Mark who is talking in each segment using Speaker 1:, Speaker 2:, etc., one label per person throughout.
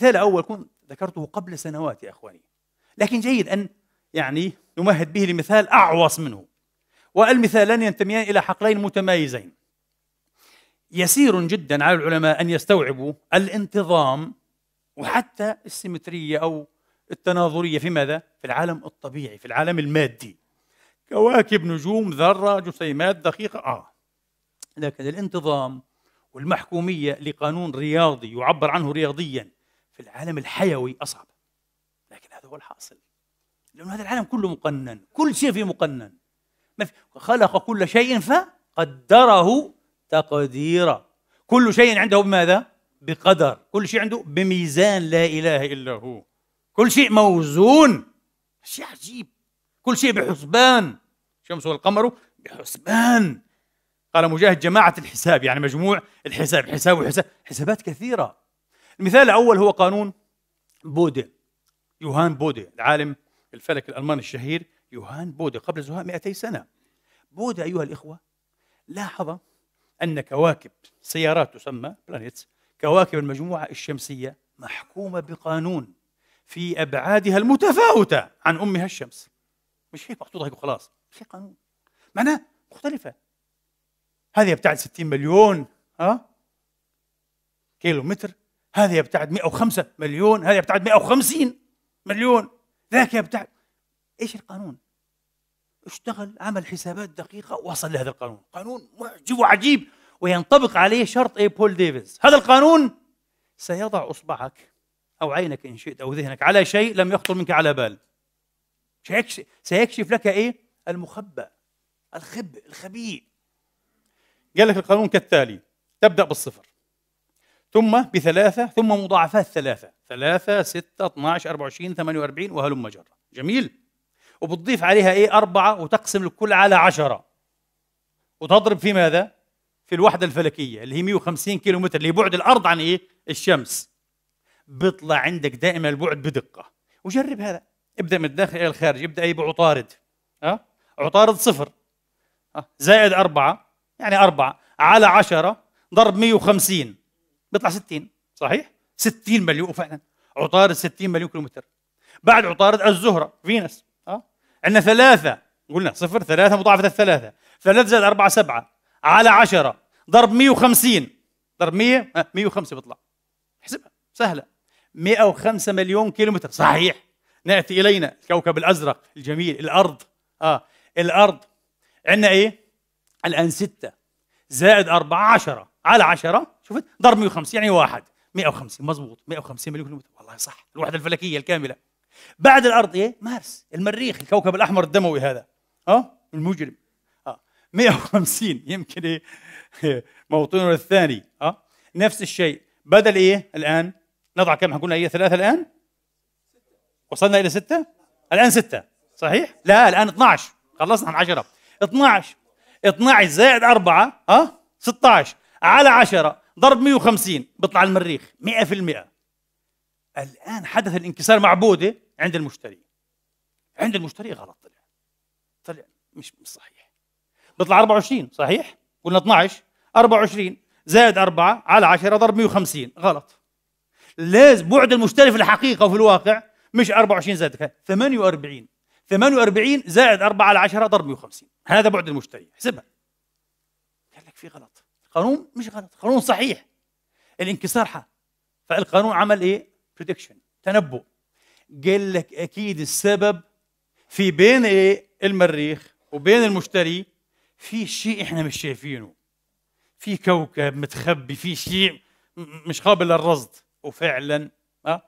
Speaker 1: المثال الأول كنت ذكرته قبل سنوات يا إخواني لكن جيد أن يعني نمهد به لمثال أعوص منه والمثالان ينتميان إلى حقلين متمايزين يسير جدا على العلماء أن يستوعبوا الانتظام وحتى السيمترية أو التناظرية في ماذا؟ في العالم الطبيعي في العالم المادي كواكب نجوم ذرة جسيمات دقيقة آه لكن الانتظام والمحكومية لقانون رياضي يعبر عنه رياضيا في العالم الحيوي أصعب لكن هذا هو الحاصل لأن هذا العالم كله مقنن كل شيء فيه مقنن ما في خلق كل شيء فقدره تقديرا كل شيء عنده بماذا؟ بقدر كل شيء عنده بميزان لا إله إلا هو كل شيء موزون شيء عجيب كل شيء بحسبان الشمس والقمر بحسبان قال مجاهد جماعة الحساب يعني مجموع الحساب حساب وحساب حسابات كثيرة المثال الأول هو قانون بودي يوهان بودي العالم الفلك الألماني الشهير يوهان بودي قبل زهاء 200 سنة بودي أيها الإخوة لاحظ أن كواكب سيارات تسمى بلانيتس كواكب المجموعة الشمسية محكومة بقانون في أبعادها المتفاوتة عن أمها الشمس مش هيك محطوطة هيك وخلاص في قانون معناه مختلفة هذه بتاعت 60 مليون ها كيلو متر هذا يبتعد 105 مليون هذا يبتعد 150 مليون ذاك يبتعد ايش القانون؟ اشتغل عمل حسابات دقيقة وصل لهذا القانون قانون معجب وعجيب وينطبق عليه شرط اي بول ديفيز هذا القانون سيضع اصبعك او عينك ان شئت او ذهنك على شيء لم يخطر منك على بال سيكشف لك ايه المخبأ الخب الخبيء قال لك القانون كالتالي تبدأ بالصفر ثم بثلاثة ثم مضاعفات ثلاثة ثلاثة ستة 12 24 48 وهلم جرة جميل وبتضيف عليها ايه أربعة وتقسم الكل على عشرة وتضرب في ماذا؟ في الوحدة الفلكية اللي هي 150 كيلو متر اللي هي بعد الأرض عن ايه؟ الشمس بيطلع عندك دائما البعد بدقة وجرب هذا ابدأ من الداخل إلى الخارج ابدأ أي بعطارد أه؟ عطارد صفر أه؟ زائد أربعة يعني أربعة على عشرة ضرب 150 بيطلع 60 صحيح 60 مليون فعلا عطارد 60 مليون كيلومتر بعد عطارد الزهره فينس اه عندنا ثلاثه قلنا صفر ثلاثه مضاعفه الثلاثه ثلاثة زائد أربعة سبعة على عشرة ضرب 150 ضرب 100 105 آه، بيطلع احسبها سهلة 105 مليون كيلومتر صحيح نأتي إلينا الكوكب الأزرق الجميل الأرض آه الأرض عندنا إيه؟ الآن 6 زائد 4 10 على 10 شفت ضرب 150 يعني واحد 150 مضبوط 150 مليون كيلومتر والله صح الوحده الفلكيه الكامله بعد الارض ايه مارس المريخ الكوكب الاحمر الدموي هذا اه المجرم اه 150 يمكن ايه موطننا الثاني اه نفس الشيء بدل ايه الان نضع كم قلنا ايه ثلاثه الان وصلنا الى سته الان سته صحيح لا الان 12 خلصنا عن 10 12 12 زائد 4 أه؟ 16 على 10 ضرب 150 بيطلع المريخ 100% الآن حدث الانكسار معبودة عند المشتري عند المشتري غلط طلع طلع مش صحيح بيطلع 24 صحيح قلنا 12 24 زائد 4 على 10 ضرب 150 غلط لازم بعد المشتري في الحقيقة وفي الواقع مش 24 زائد 48 48 زائد 4 على 10 ضرب 150 هذا بعد المشتري احسبها قال لك في غلط قانون مش غلط قانون صحيح الانكسار حق فالقانون عمل ايه بريدكشن تنبؤ قال لك اكيد السبب في بين ايه المريخ وبين المشتري في شيء احنا مش شايفينه في كوكب متخبي في شيء مش قابل للرصد وفعلا أه؟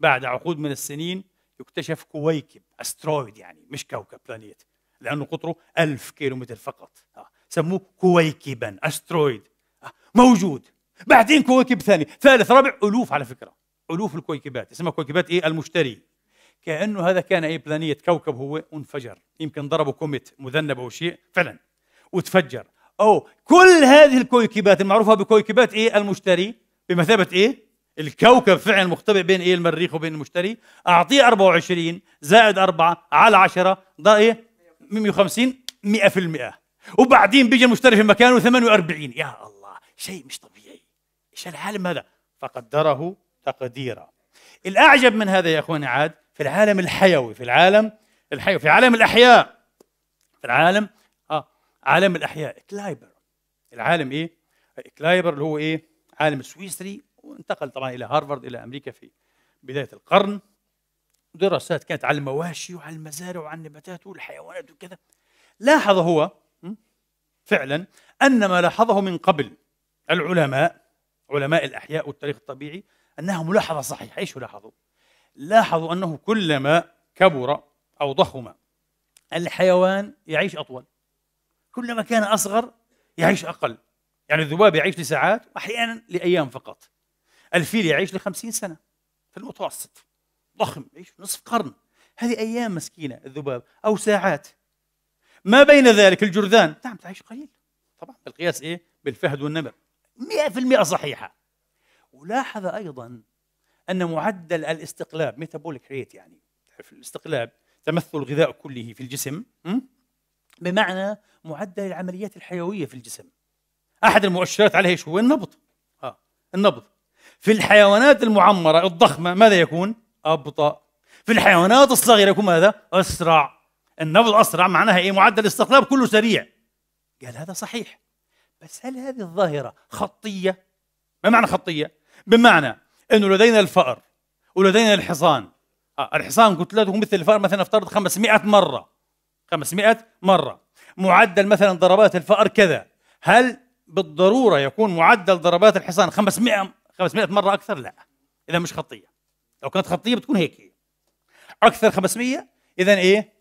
Speaker 1: بعد عقود من السنين يكتشف كويكب استرويد يعني مش كوكب بلانيت لانه قطره ألف كيلو فقط أه؟ سموه كويكبا استرويد آه، موجود بعدين كويكب ثاني ثالث رابع الوف على فكره الوف الكويكبات اسمها كويكبات ايه المشتري كانه هذا كان ايه بلانيت كوكب هو انفجر يمكن ضربه كوميت مذنب او شيء فعلا وتفجر او كل هذه الكويكبات المعروفه بكويكبات ايه المشتري بمثابه ايه الكوكب فعلا مختبئ بين ايه المريخ وبين المشتري اعطيه 24 زائد 4 على 10 ده ايه 150 100% وبعدين بيجي المشتري في مكانه 48 يا الله شيء مش طبيعي ايش العالم هذا فقدره تقديرا الاعجب من هذا يا اخواني عاد في العالم الحيوي في العالم الحيوي في عالم الاحياء في العالم اه عالم الاحياء كلايبر العالم ايه كلايبر اللي هو ايه عالم سويسري وانتقل طبعا الى هارفارد الى امريكا في بدايه القرن دراسات كانت على المواشي وعلى المزارع وعلى النباتات والحيوانات وكذا لاحظ هو فعلا أن ما لاحظه من قبل العلماء علماء الأحياء والتاريخ الطبيعي أنها ملاحظة صحيحة إيش لاحظوا؟ لاحظوا أنه كلما كبر أو ضخم الحيوان يعيش أطول كلما كان أصغر يعيش أقل يعني الذباب يعيش لساعات وأحيانا لأيام فقط الفيل يعيش لخمسين سنة في المتوسط ضخم يعيش نصف قرن هذه أيام مسكينة الذباب أو ساعات ما بين ذلك الجرذان نعم تعيش قليل طبعا بالقياس ايه بالفهد والنمر 100% صحيحه ولاحظ ايضا ان معدل الاستقلاب ميتابوليك ريت يعني تعرف الاستقلاب تمثل الغذاء كله في الجسم بمعنى معدل العمليات الحيويه في الجسم احد المؤشرات عليه شو هو النبض اه النبض في الحيوانات المعمره الضخمه ماذا يكون ابطا في الحيوانات الصغيره يكون ماذا اسرع النبض أسرع معناها إيه معدل الاستقلاب كله سريع قال هذا صحيح بس هل هذه الظاهرة خطية؟ ما معنى خطية؟ بمعنى أنه لدينا الفأر ولدينا الحصان آه الحصان قلت هو مثل الفأر مثلا افترض 500 مرة 500 مرة معدل مثلا ضربات الفأر كذا هل بالضرورة يكون معدل ضربات الحصان 500 500 مرة أكثر؟ لا إذا مش خطية لو كانت خطية بتكون هيك أكثر 500 إذا إيه؟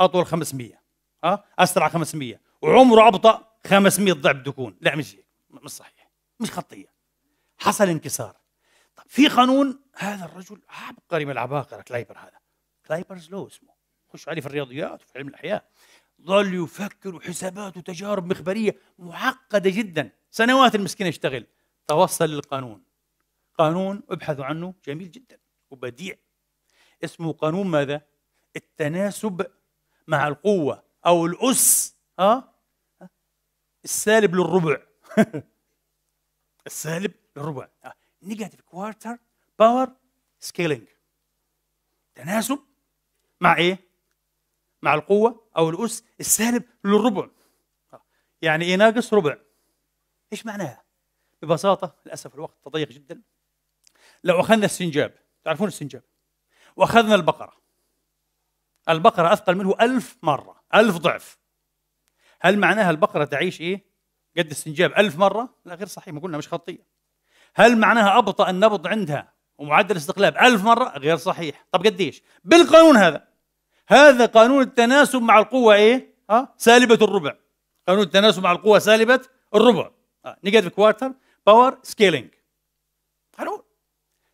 Speaker 1: اطول 500 ها أه؟ اسرع 500 وعمره ابطا 500 ضعف دكون لا مش مش صحيح مش خطيه حصل انكسار طب في قانون هذا الرجل عبقري من العباقره كلايبر هذا كلايبرز لو اسمه خش عليه في الرياضيات وفي علم الاحياء ظل يفكر وحسابات وتجارب مخبريه معقده جدا سنوات المسكين يشتغل توصل للقانون قانون ابحثوا عنه جميل جدا وبديع اسمه قانون ماذا التناسب مع القوة أو الأس ها السالب للربع السالب للربع نيجاتيف كوارتر باور سكيلينج تناسب مع ايه؟ مع القوة أو الأس السالب للربع يعني ايه ناقص ربع ايش معناها؟ ببساطة للأسف الوقت تضيق جدا لو أخذنا السنجاب تعرفون السنجاب وأخذنا البقرة البقرة أثقل منه ألف مرة ألف ضعف هل معناها البقرة تعيش إيه؟ قد السنجاب ألف مرة؟ لا غير صحيح ما قلنا مش خطية هل معناها أبطأ النبض عندها ومعدل استقلاب ألف مرة؟ غير صحيح طب قديش؟ بالقانون هذا هذا قانون التناسب مع القوة إيه؟ ها؟ سالبة الربع قانون التناسب مع القوة سالبة الربع آه، نيجاتيف كوارتر باور سكيلينج قانون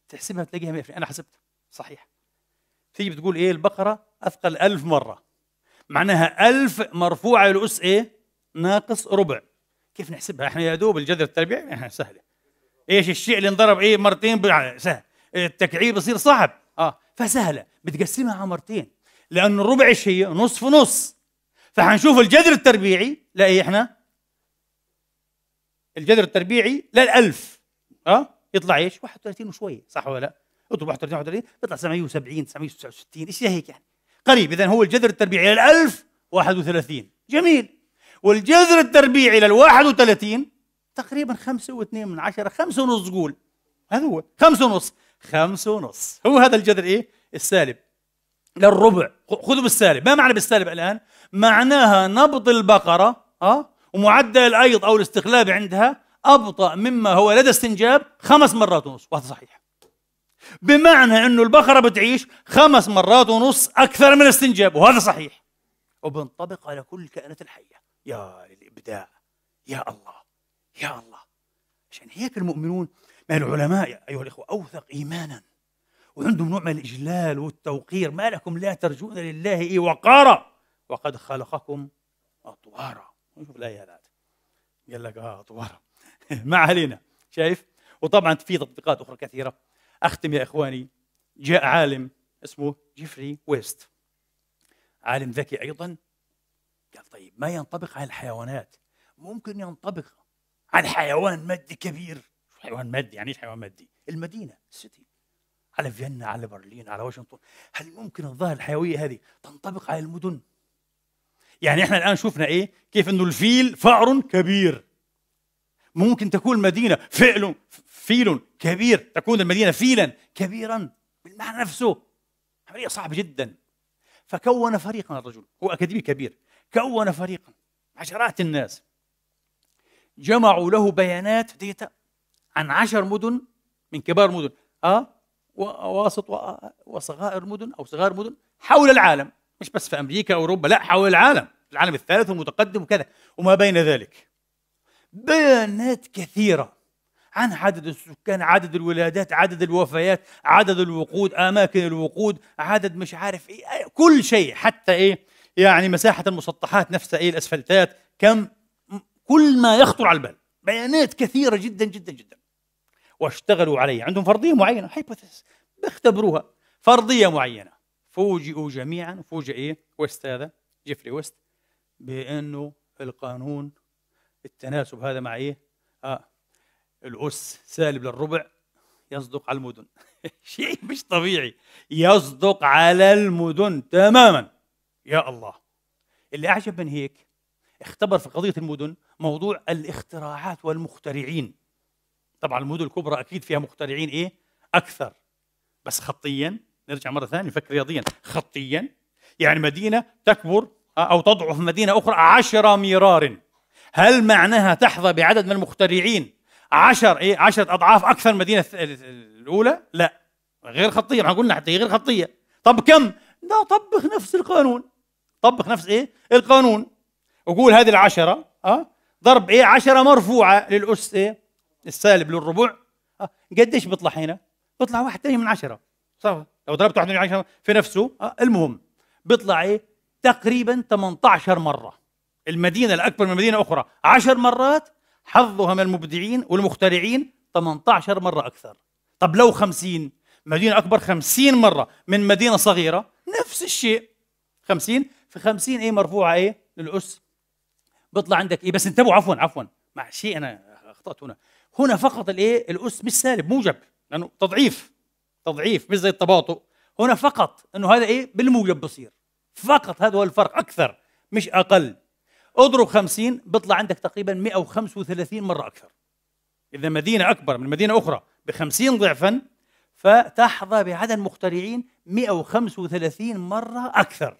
Speaker 1: تحسبها تلاقيها 100% أنا حسبتها صحيح تيجي بتقول إيه البقرة أثقل ألف مرة معناها ألف مرفوعة لأس إيه؟ ناقص ربع كيف نحسبها؟ إحنا يا دوب الجذر التربيعي إحنا سهلة إيش الشيء اللي انضرب إيه مرتين سهل التكعيب يصير صعب آه فسهلة بتقسمها على مرتين لأن الربع إيش هي؟ نصف نص فحنشوف الجذر التربيعي لا إيه إحنا؟ الجذر التربيعي للألف أه؟ يطلع إيش؟ 31 وشوية صح ولا لا؟ اضرب 31 31 بيطلع 770 969 ايش هيك يعني قريب إذا هو الجذر التربيعي إلى الألف 31 جميل والجذر التربيعي إلى الواحد 31 تقريبا خمسة واثنين من عشرة خمسة ونص قول هذا هو خمسة ونص خمسة ونص هو هذا الجذر إيه السالب للربع خذوا بالسالب ما معنى بالسالب الآن معناها نبض البقرة أه ومعدل الأيض أو الاستقلاب عندها أبطأ مما هو لدى استنجاب خمس مرات ونص وهذا صحيح بمعنى انه البقره بتعيش خمس مرات ونص اكثر من السنجاب وهذا صحيح وبنطبق على كل الكائنات الحيه يا للابداع يا الله يا الله عشان هيك المؤمنون
Speaker 2: ما العلماء
Speaker 1: ايها الاخوه اوثق ايمانا وعندهم نوع من الاجلال والتوقير ما لكم لا ترجون لله إيه وقارا وقد خلقكم اطوارا شوف الايه قال لك اه اطوارا ما علينا شايف وطبعا في تطبيقات اخرى كثيره أختم يا إخواني جاء عالم اسمه جيفري ويست عالم ذكي أيضا قال طيب ما ينطبق على الحيوانات ممكن ينطبق على حيوان مادي كبير حيوان مادي يعني ايش حيوان مادي؟ المدينة السيتي على فيينا على برلين على واشنطن هل ممكن الظاهرة الحيوية هذه تنطبق على المدن؟ يعني احنا الآن شفنا ايه؟ كيف انه الفيل فأر كبير ممكن تكون المدينة فعل فيل كبير تكون المدينة فيلا كبيرا بالمعنى نفسه عملية صعبة جدا فكون فريقا الرجل هو أكاديمي كبير كون فريقا عشرات الناس جمعوا له بيانات ديتا عن عشر مدن من كبار مدن أه وواسط وصغائر مدن أو صغار مدن حول العالم مش بس في أمريكا أو أوروبا لا حول العالم العالم الثالث والمتقدم وكذا وما بين ذلك بيانات كثيرة عن عدد السكان عدد الولادات عدد الوفيات عدد الوقود أماكن الوقود عدد مش عارف إيه كل شيء حتى إيه يعني مساحة المسطحات نفسها إيه الأسفلتات كم كل ما يخطر على البال بيانات كثيرة جدا جدا جدا واشتغلوا عليه عندهم فرضية معينة هايبوثيس بيختبروها فرضية معينة فوجئوا جميعا فوجئ إيه ويست هذا جيفري ويست بأنه القانون التناسب هذا مع ايه؟ اه الأس سالب للربع يصدق على المدن شيء مش طبيعي يصدق على المدن تماما يا الله اللي أعجب من هيك اختبر في قضية المدن موضوع الاختراعات والمخترعين طبعا المدن الكبرى أكيد فيها مخترعين إيه أكثر بس خطيا نرجع مرة ثانية نفكر رياضيا خطيا يعني مدينة تكبر أو تضعف مدينة أخرى عشرة مرار هل معناها تحظى بعدد من المخترعين عشر ايه عشرة اضعاف اكثر المدينه الاولى لا غير خطيه ما قلنا حتى غير خطيه طب كم لا طبخ نفس القانون طبخ نفس ايه القانون وقول هذه العشرة اه ضرب ايه عشرة مرفوعة للأس ايه السالب للربع اه قديش بيطلع هنا بيطلع واحد تاني من عشرة صح لو ضربت واحد من عشرة في نفسه آه المهم بيطلع ايه تقريبا 18 مرة المدينة الأكبر من مدينة أخرى عشر مرات حظها من المبدعين والمخترعين 18 مرة أكثر طب لو خمسين مدينة أكبر خمسين مرة من مدينة صغيرة نفس الشيء خمسين في خمسين إيه مرفوعة إيه للأس بيطلع عندك إيه بس انتبهوا عفوا عفوا مع شيء أنا أخطأت هنا هنا فقط الإيه الأس مش سالب موجب لأنه تضعيف تضعيف مش زي التباطؤ هنا فقط أنه هذا إيه بالموجب بصير فقط هذا هو الفرق أكثر مش أقل اضرب 50 بيطلع عندك تقريبا 135 مره اكثر اذا مدينه اكبر من مدينه اخرى ب 50 ضعفا فتحظى بعدد مخترعين 135 مره اكثر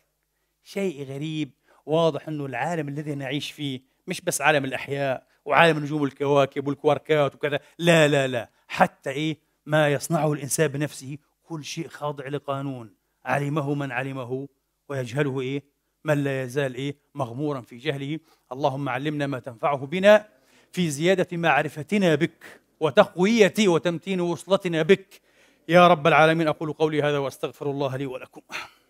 Speaker 1: شيء غريب واضح انه العالم الذي نعيش فيه مش بس عالم الاحياء وعالم النجوم والكواكب والكواركات وكذا لا لا لا حتى ايه ما يصنعه الانسان بنفسه كل شيء خاضع لقانون علمه من علمه ويجهله ايه من لا يزال إيه مغمورا في جهله اللهم علمنا ما تنفعه بنا في زيادة معرفتنا بك وتقوية وتمتين وصلتنا بك يا رب العالمين أقول قولي هذا وأستغفر الله لي ولكم